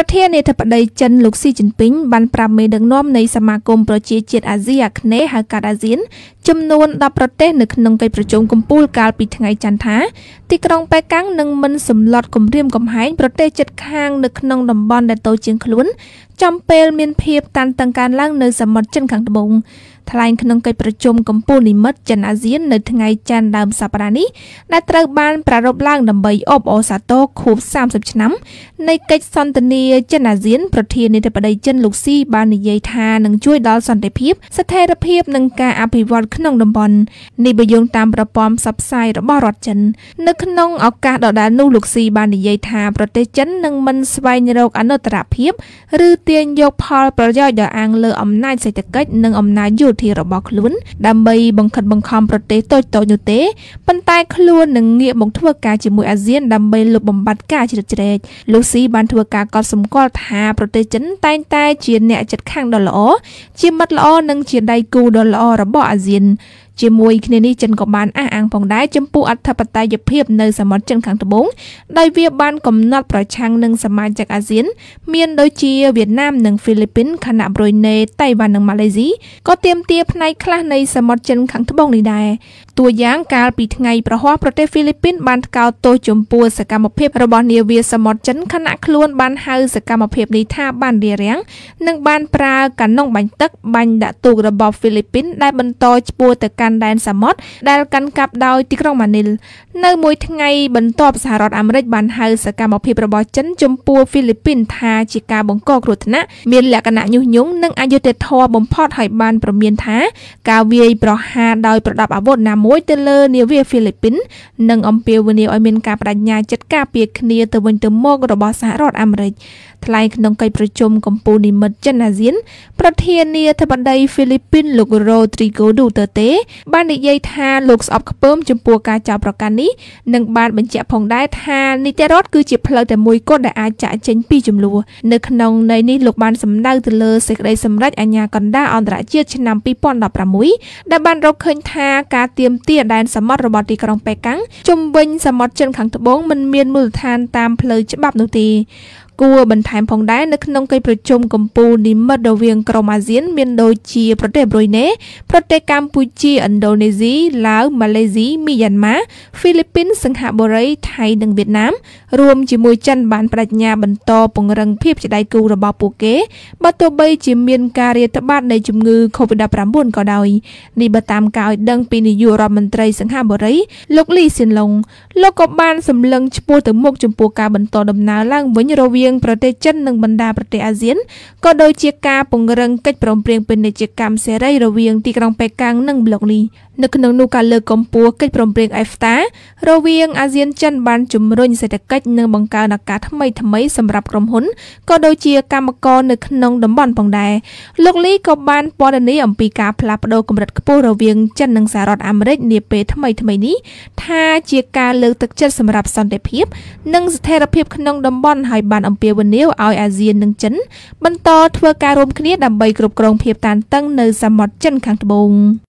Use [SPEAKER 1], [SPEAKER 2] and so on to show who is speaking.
[SPEAKER 1] ប្រធានាធិបតីចិនលោកស៊ីជីនពីងបានប្រាប់មេដឹកនាំនៃសមាគមប្រជាជាតិអាស៊ីអាគ្នេយ៍ហៅកាត់អាស៊ានចំនួន10ប្រទេសនៅក្នុងកិច្ចប្រជុំកំពូលកាលពីថ្ងៃច័ន្ទថាទីក្រុងប៉េកាំងនឹងមិនសម្លុតគម្រាមកំហែងប្រទេសជិតខាងនៅក្នុងតំបន់ដែលតូចជាងខ្លួនចំពេលមានភាពតានតឹងកើនឡើងនៅសមុទ្រចិនខាងត្បូងថ្លែងក្នុងកិច្ចប្រជុំកម្ពុជានិមិត្តចិនអាស៊ាននៅថ្ងៃច័ន្ទដើមសប្តាហ៍នេះដែលត្រូវ បានប្រារព្ធឡើងដើម្បីអបអរសាទរខួប30ឆ្នាំនៃកិច្ចសន្ទនាចិនអាស៊ាន ប្រធានាធិបតីចិនលោកស៊ីបាននិយាយថានឹងជួយដល់សន្តិភាពស្ថិរភាពនិងការអភិវឌ្ឍក្នុងតំបន់នេះបើយោងតាមប្រព័ន្ធផ្សព្វផ្សាយរបស់រដ្ឋចិន នៅក្នុងឱកាសដដែលនោះលោកស៊ីបាននិយាយថាប្រទេសចិននឹងមិនស្វែងរកអនុត្តរភាព ឬ ទាញយក ផលប្រយោជន៍ដោយអាងលើអំណាចសេដ្ឋកិច្ចនិងអំណាចយោធធារបស់ខ្លួនដើម្បីបង្ខិតបង្ខំប្រទេសតូចៗនោះទេប៉ុន្តែ ខ្លួននឹងងាកមកធ្វើការជាមួយអាស៊ានដើម្បីលុបបំបាត់ការជ្រៀតជ្រែកលូស៊ីបានធ្វើការកត់សម្គាល់ថាប្រទេសចិន តែងតែជាអ្នកចិត្តខាងដ៏ល្អជាមិត្តល្អនិង ជាដៃគូដ៏ល្អរបស់អាស៊ានជាមួយគ្នានេះចិនក៏បានអះអាងផងដែរចំពោះអធិបតេយ្យភាពនៅសមុទ្រចិនខាងត្បូងដោយវាបានកំណត់ប្រឆាំងនឹងសមាជិកអាស៊ានមានដូចជាវៀតណាមនិងហ្វីលីពីនខណៈប្រ៊ុយណេតៃវ៉ាន់និងម៉ាឡេស៊ីក៏ទាមទារផ្នែកខ្លះនៃសមុទ្រចិនខាងត្បូងនេះដែរតួយ៉ាងកាលពីថ្ងៃប្រហ័សប្រទេសហ្វីលីពីន បានថ្កោលទោសចំពោះសកម្មភាពរបស់នាវាសមុទ្រចិនខណៈខ្លួនបានហៅ សកម្មភាពនេះថាបានរារាំងនិងបានប្រើកាណុងបាញ់ទឹកបាញ់ដាក់ទូករបស់ហ្វីលីពីនដែលបន្តឆ្ពោះទៅកាន់ដែនសមុទ្រដែលកាន់កាប់ដោយទីក្រុងម៉ានីលនៅមួយថ្ងៃបន្ទាប់សហរដ្ឋអាមេរិកបានហៅសកម្មភាពរបស់ចិនចំពោះហ្វីលីពីនថាជាការបង្កគ្រោះថ្នាក់មានលក្ខណៈញុះញង់និងអយុត្តិធម៌បំផុតហើយបានប្រមាន ថា ការវាយប្រហារដោយប្រដាប់អាវុធណាមួយទៅលើនាវាហ្វីលីពីន និងអំពាវនាវឲ្យមានការបដិញ្ញាចិត្តការពារគ្នាទៅវិញទៅមក របស់សហរដ្ឋអាមេរិកថ្លែងក្នុងកិច្ចប្រជុំកម្ពុជានិមិត្តចិនអាស៊ាន ប្រធានាធិបតីហ្វីលីពីនលោករ៉ូទ្រីហ្គូឌូតឺតេបាននិយាយថាលោកស្អប់ខ្ពើមចំពោះការចោទប្រកាន់នេះនិងបានបញ្ជាក់ផងដែរថានីតិរដ្ឋគឺជាផ្លូវតែមួយគត់ដែលអាចចាក់ចេញពីចំនួននៅក្នុងន័យនេះលោកបានសម្ដៅទៅលើសេចក្តីសម្រេចអាជ្ញាកណ្ដាលអន្តរជាតិឆ្នាំ2016ដែលបានរកឃើញថាការទៀមទាដែនសមុទ្ររបស់ទីក្រុងប៉េកាំងជំវិញសមុទ្រចិនខាងត្បូងមិនមានមូលដ្ឋានតាមផ្លូវច្បាប់នោះទេគួរបន្ថែមផងដែរនៅក្នុងកិច្ចប្រជុំកម្ពុជានិមិត្តរវាងក្រុមអាស៊ាន មានដូចជា ប្រទេសប្រ៊ុយណេប្រទេសកម្ពុជាឥណ្ឌូនេស៊ីឡាវម៉ាឡេស៊ីមីយ៉ាន់ម៉ាហ្វីលីពីនសិង្ហបុរីថៃនិងវៀតណាមរួមជាមួយចិនបានបដិញ្ញាបន្តពង្រឹងភាពជាដៃគូរបស់ពួកគេបើទោះបីជាមានការរាតត្បាតនៃជំងឺ COVID-19 ក៏ដោយនេះបើតាមការឲ្យដឹងពីនាយករដ្ឋមន្ត្រីសិង្ហបុរីលោកលីសៀនឡុងលោកក៏បានសម្លឹងឆ្ពោះទៅមុខចំពោះការបន្តដំណើរឡើងវិញរវាងងប្រទេសចិននិងបណ្ដាប្រទេសអាស៊ានក៏ដូចជាការពង្រឹងកិច្ចព្រមព្រៀងពាណិជ្ជកម្មសេរីរវាងទីក្រុងប៉េកាំងនិងប្លុកនេះនៅក្នុងនោះការលើកកម្ពស់កិច្ចព្រមព្រៀង EFTA រវាងអាស៊ានចិនបានជំរុញសេដ្ឋកិច្ចនិងបង្កើនឱកាសថ្មីថ្មីសម្រាប់ក្រុមហ៊ុនក៏ដូចជាកម្មករនៅក្នុងតំបន់ផងដែរលោកលីក៏បានពណ៌នាអំពីការផ្លាស់ប្តូរកម្រិតខ្ពស់រវាងចិននិងសហរដ្ឋអាមេរិកនាពេលថ្មីថ្មីនេះថាជាការលើកទឹកចិត្តសម្រាប់សន្តិភាពនិងស្ថិរភាពក្នុងតំបន់ហើយបានអំពាវនាវឲ្យអាស៊ាននិងចិនបន្តធ្វើការរួមគ្នាដើម្បីគ្រប់គ្រងភាពតានតឹងនៅសមុទ្រចិនខាងត្បូង។